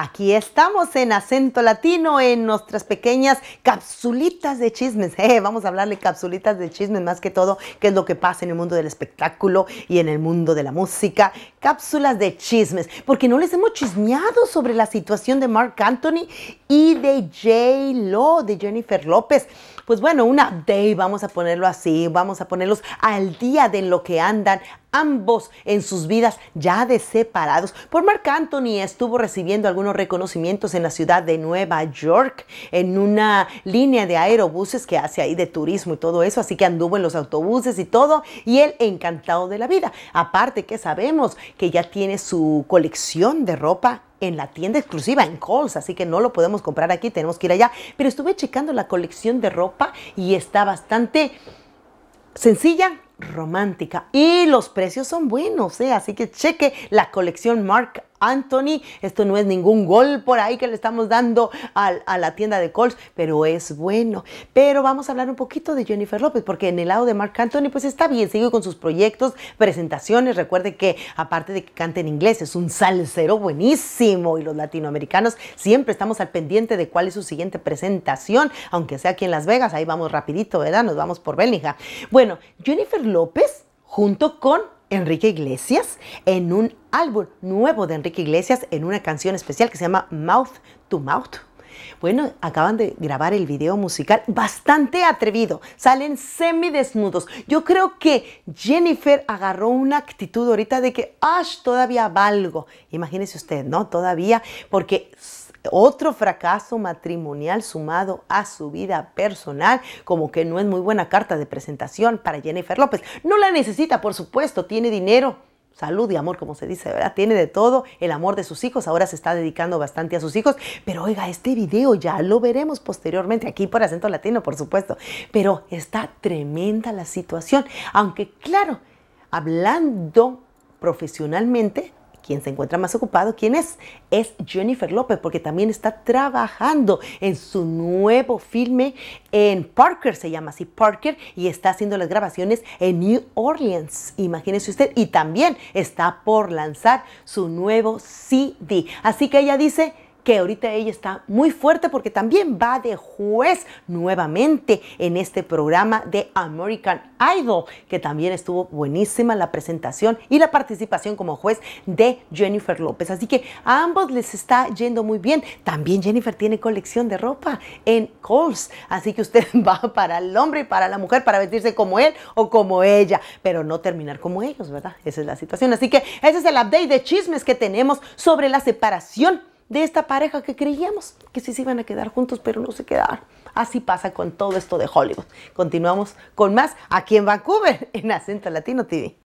Aquí estamos en acento latino, en nuestras pequeñas capsulitas de chismes. Eh, vamos a hablarle capsulitas de chismes más que todo, qué es lo que pasa en el mundo del espectáculo y en el mundo de la música. Cápsulas de chismes, porque no les hemos chismeado sobre la situación de Mark Anthony y de J. Lo, de Jennifer López. Pues bueno, una day, vamos a ponerlo así, vamos a ponerlos al día de lo que andan ambos en sus vidas ya de separados. Por Mark Anthony estuvo recibiendo algunos reconocimientos en la ciudad de Nueva York, en una línea de aerobuses que hace ahí de turismo y todo eso, así que anduvo en los autobuses y todo, y él encantado de la vida. Aparte que sabemos que ya tiene su colección de ropa en la tienda exclusiva en Cole's, así que no lo podemos comprar aquí, tenemos que ir allá. Pero estuve checando la colección de ropa y está bastante sencilla, romántica. Y los precios son buenos, ¿eh? así que cheque la colección Mark Anthony. Esto no es ningún gol por ahí que le estamos dando a, la tienda de Colts, pero es bueno. Pero vamos a hablar un poquito de Jennifer López, porque en el lado de Mark Anthony, pues está bien, sigue con sus proyectos, presentaciones. Recuerde que aparte de que cante en inglés, es un salsero buenísimo y los latinoamericanos siempre estamos al pendiente de cuál es su siguiente presentación, aunque sea aquí en Las Vegas, ahí vamos rapidito, ¿verdad? Nos vamos por Bélgica. Bueno, Jennifer López junto con Enrique Iglesias en un álbum nuevo de Enrique Iglesias en una canción especial que se llama Mouth to Mouth. Bueno, acaban de grabar el video musical bastante atrevido. Salen semidesnudos. Yo creo que Jennifer agarró una actitud ahorita de que, ¡ash! Todavía valgo. Imagínese usted, ¿no? Todavía, porque otro fracaso matrimonial sumado a su vida personal, como que no es muy buena carta de presentación para Jennifer López. No la necesita, por supuesto, tiene dinero. Salud y amor, como se dice, ¿verdad? Tiene de todo el amor de sus hijos. Ahora se está dedicando bastante a sus hijos. Pero oiga, este video ya lo veremos posteriormente aquí por acento latino, por supuesto. Pero está tremenda la situación. Aunque claro, hablando profesionalmente, ¿Quién se encuentra más ocupado, ¿quién es? Es Jennifer Lopez, porque también está trabajando en su nuevo filme en Parker, se llama así Parker, y está haciendo las grabaciones en New Orleans, imagínese usted, y también está por lanzar su nuevo CD. Así que ella dice, que ahorita ella está muy fuerte porque también va de juez nuevamente en este programa de American Idol, que también estuvo buenísima la presentación y la participación como juez de Jennifer López. Así que a ambos les está yendo muy bien. También Jennifer tiene colección de ropa en Kohl's, así que usted va para el hombre y para la mujer para vestirse como él o como ella, pero no terminar como ellos, ¿verdad? Esa es la situación. Así que ese es el update de chismes que tenemos sobre la separación de esta pareja que creíamos que sí se iban a quedar juntos, pero no se quedaron. Así pasa con todo esto de Hollywood. Continuamos con más aquí en Vancouver, en Acento Latino TV.